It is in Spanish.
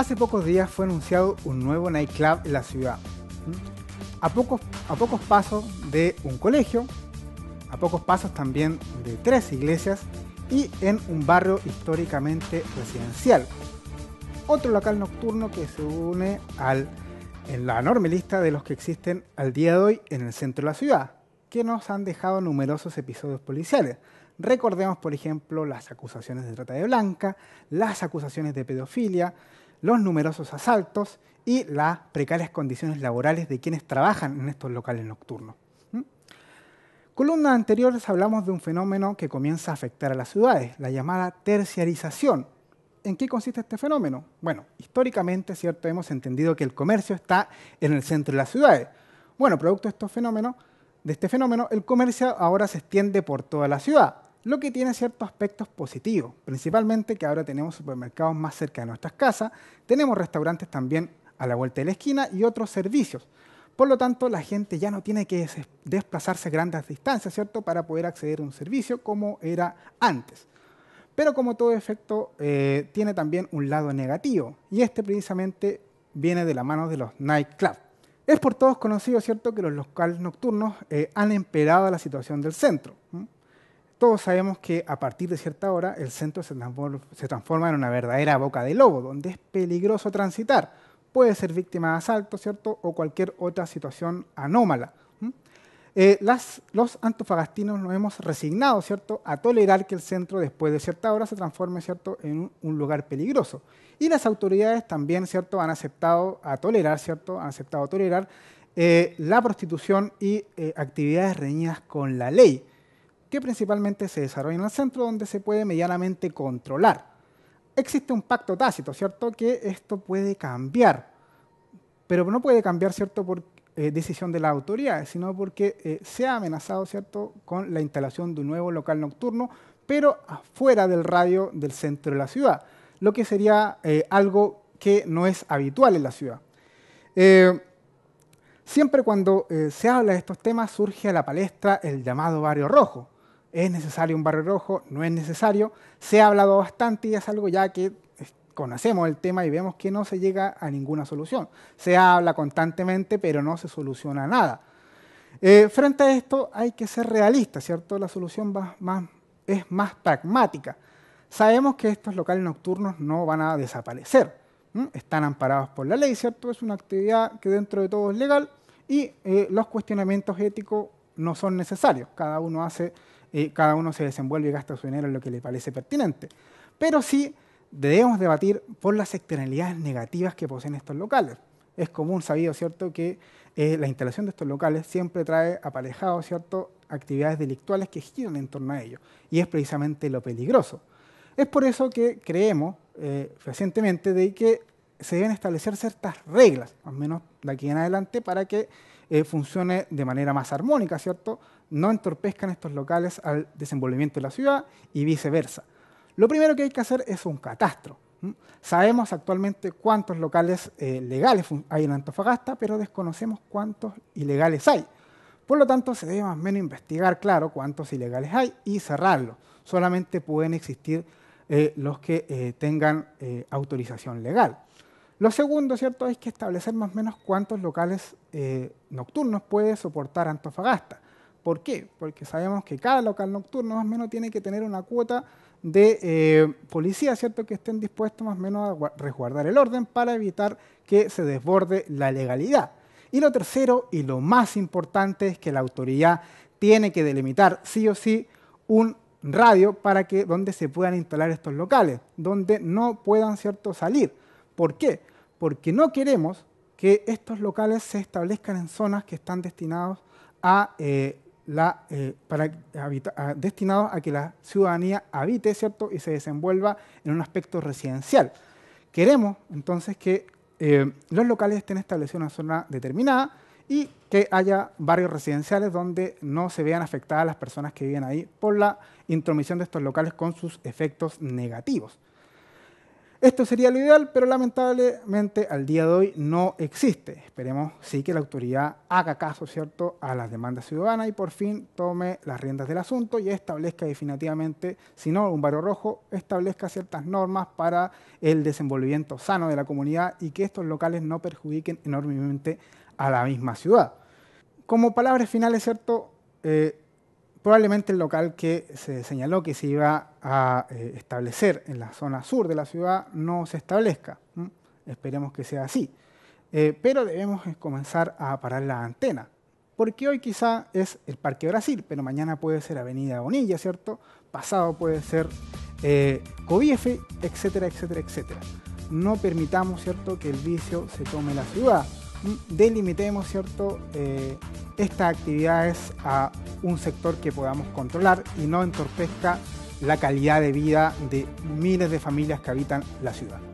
Hace pocos días fue anunciado un nuevo nightclub en la ciudad. ¿Mm? A pocos, pasos de un colegio, a pocos pasos también de tres iglesias y en un barrio históricamente residencial. Otro local nocturno que se une al, en la enorme lista de los que existen al día de hoy en el centro de la ciudad, que nos han dejado numerosos episodios policiales. Recordemos, por ejemplo, las acusaciones de trata de blanca, las acusaciones de pedofilia, los numerosos asaltos y las precarias condiciones laborales de quienes trabajan en estos locales nocturnos. columna Columnas anteriores hablamos de un fenómeno que comienza a afectar a las ciudades, la llamada terciarización. ¿En qué consiste este fenómeno? Bueno, históricamente, ¿cierto? Hemos entendido que el comercio está en el centro de las ciudades. Bueno, producto de de este fenómeno, el comercio ahora se extiende por toda la ciudad lo que tiene ciertos aspectos positivos, principalmente que ahora tenemos supermercados más cerca de nuestras casas, tenemos restaurantes también a la vuelta de la esquina y otros servicios. Por lo tanto, la gente ya no tiene que desplazarse grandes distancias, ¿cierto?, para poder acceder a un servicio como era antes. Pero como todo efecto, eh, tiene también un lado negativo, y este precisamente viene de la mano de los nightclubs. Es por todos conocido, ¿cierto?, que los locales nocturnos eh, han empeorado la situación del centro. Todos sabemos que a partir de cierta hora el centro se transforma en una verdadera boca de lobo, donde es peligroso transitar. Puede ser víctima de asalto, ¿cierto? O cualquier otra situación anómala. Eh, los antofagastinos nos hemos resignado, ¿cierto?, a tolerar que el centro después de cierta hora se transforme, ¿cierto?, en un, lugar peligroso. Y las autoridades también, ¿cierto?, han aceptado a tolerar, ¿cierto?, han aceptado tolerar eh, la prostitución y eh, actividades reñidas con la ley que principalmente se desarrolla en el centro donde se puede medianamente controlar. Existe un pacto tácito, ¿cierto? Que esto puede cambiar, pero no puede cambiar, ¿cierto? Por eh, decisión de las autoridades, sino porque eh, se ha amenazado, ¿cierto?, con la instalación de un nuevo local nocturno, pero afuera del radio del centro de la ciudad, lo que sería eh, algo que no es habitual en la ciudad. Siempre cuando se habla de estos temas surge a la palestra el llamado barrio rojo, ¿Es necesario un barrio rojo? ¿No es necesario? Se ha hablado bastante y es algo ya que conocemos el tema y vemos que no se llega a ninguna solución. Se habla constantemente, pero no se soluciona nada. Eh, frente a esto hay que ser realista, ¿cierto? La solución más, es más pragmática. Sabemos que estos locales nocturnos no van a desaparecer. Están amparados por la ley, ¿cierto? Es una actividad que dentro de todo es legal y eh, los cuestionamientos éticos no son necesarios. Cada uno, hace, eh, cada uno se desenvuelve y gasta su dinero en lo que le parece pertinente. Pero sí debemos debatir por las externalidades negativas que poseen estos locales. Es común sabido, ¿cierto?, que eh, la instalación de estos locales siempre trae aparejado, ¿cierto?, actividades delictuales que giran en torno a ellos. Y es precisamente lo peligroso. Es por eso que creemos eh, recientemente de que se deben establecer ciertas reglas, al menos de aquí en adelante, para que eh, funcione de manera más armónica, ¿cierto? No entorpezcan estos locales al desenvolvimiento de la ciudad y viceversa. Lo primero que hay que hacer es un catastro. Sabemos actualmente cuántos locales eh, legales hay en Antofagasta, pero desconocemos cuántos ilegales hay. Por lo tanto, se debe más o menos investigar, claro, cuántos ilegales hay y cerrarlos. Solamente pueden existir eh, los que tengan autorización legal. Lo segundo, ¿cierto?, es que establecer más o menos cuántos locales eh, nocturnos puede soportar Antofagasta. ¿Por qué? Porque sabemos que cada local nocturno más o menos tiene que tener una cuota de eh, policía, ¿cierto?, que estén dispuestos más o menos a resguardar el orden para evitar que se desborde la legalidad. Y lo tercero y lo más importante es que la autoridad tiene que delimitar sí o sí un radio para que donde se puedan instalar estos locales, donde no puedan, ¿cierto?, salir. ¿Por qué? porque no queremos que estos locales se establezcan en zonas que están destinados eh, eh, a, destinados a que la ciudadanía habite, ¿cierto? Y se desenvuelva en un aspecto residencial. Queremos entonces que eh, los locales estén establecidos en una zona determinada y que haya barrios residenciales donde no se vean afectadas las personas que viven ahí por la intromisión de estos locales con sus efectos negativos. Esto sería lo ideal, pero lamentablemente al día de hoy no existe. Esperemos sí que la autoridad haga caso, ¿cierto?, a las demandas ciudadanas y por fin tome las riendas del asunto y establezca definitivamente, si no un barrio rojo, establezca ciertas normas para el desenvolvimiento sano de la comunidad y que estos locales no perjudiquen enormemente a la misma ciudad. Como palabras finales, ¿cierto?, eh, probablemente el local que se señaló que se iba a eh, establecer en la zona sur de la ciudad no se establezca. Esperemos que sea así. Eh, pero debemos comenzar a parar la antena, porque hoy quizá es el Parque Brasil, pero mañana puede ser Avenida Bonilla, ¿cierto? Pasado puede ser eh, etcétera, etcétera, etcétera. No permitamos, ¿cierto?, que el vicio se tome la ciudad delimitemos ¿cierto? Eh, estas actividades a un sector que podamos controlar y no entorpezca la calidad de vida de miles de familias que habitan la ciudad.